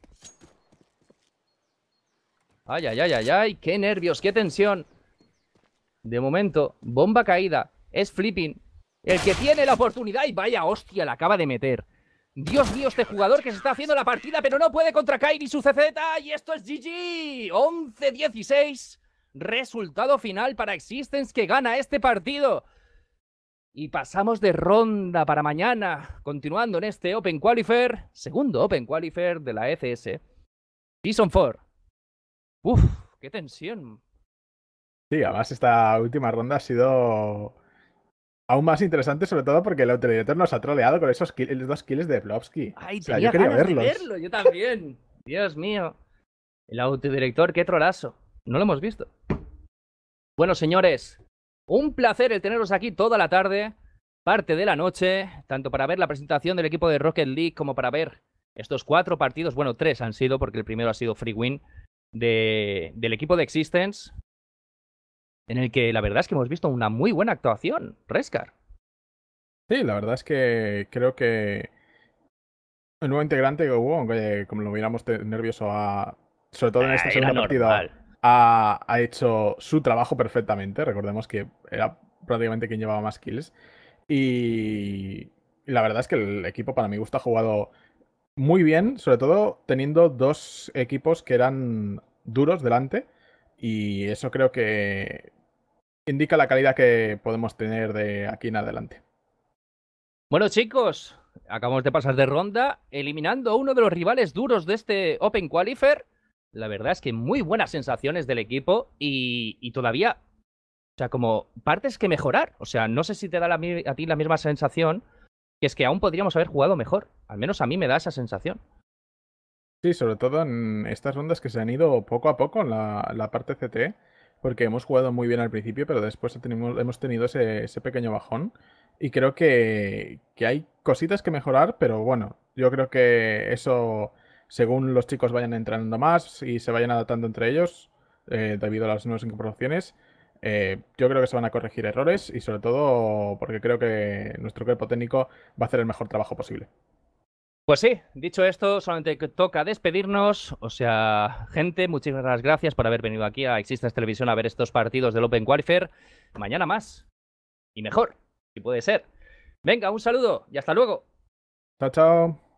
Ay, ay, ay, ay, ay. Qué nervios, qué tensión. De momento, bomba caída. Es flipping. El que tiene la oportunidad y vaya hostia, la acaba de meter. Dios mío, este jugador que se está haciendo la partida, pero no puede contra Kairi su CZ. Y esto es GG. 11-16. Resultado final para Existence que gana este partido. Y pasamos de ronda para mañana, continuando en este Open Qualifier, segundo Open Qualifier de la ECS. Season 4. Uf, qué tensión. Sí, además esta última ronda ha sido aún más interesante, sobre todo porque el autodirector nos ha troleado con esos dos kills de Blobsky. Ay, yo quería verlo, yo también. *laughs* Dios mío. El autodirector, qué trolazo. No lo hemos visto. Bueno, señores, un placer el teneros aquí toda la tarde, parte de la noche, tanto para ver la presentación del equipo de Rocket League como para ver estos cuatro partidos, bueno, tres han sido, porque el primero ha sido Free Win, del equipo de Existence, en el que la verdad es que hemos visto una muy buena actuación, Rescar. Sí, la verdad es que creo que el nuevo integrante que hubo, aunque como lo viéramos nervioso, sobre todo en ah, esta segunda partida, ha, ha, hecho su trabajo perfectamente. Recordemos que era prácticamente quien llevaba más kills. Y la verdad es que el equipo, para mi gusto, ha jugado muy bien, sobre todo teniendo dos equipos que eran duros delante y eso creo que indica la calidad que podemos tener de aquí en adelante. Bueno, chicos, acabamos de pasar de ronda, eliminando a uno de los rivales duros de este Open Qualifier. La verdad es que muy buenas sensaciones del equipo y, todavía, o sea, como partes que mejorar. O sea, no sé si te da a ti la misma sensación, que es que aún podríamos haber jugado mejor. Al menos a mí me da esa sensación. Sí, sobre todo en estas rondas que se han ido poco a poco en la, parte CT, e, porque hemos jugado muy bien al principio, pero después hemos tenido ese, pequeño bajón. Y creo que, hay cositas que mejorar, pero bueno, yo creo que eso, según los chicos vayan entrando más y se vayan adaptando entre ellos, eh, debido a las nuevas incorporaciones, eh, yo creo que se van a corregir errores y sobre todo porque creo que nuestro cuerpo técnico va a hacer el mejor trabajo posible. Pues sí, dicho esto, solamente toca despedirnos. O sea, gente, muchísimas gracias por haber venido aquí a Existence Televisión a ver estos partidos del Open Warfare. Mañana más y mejor, si puede ser. Venga, un saludo y hasta luego. Chao, chao.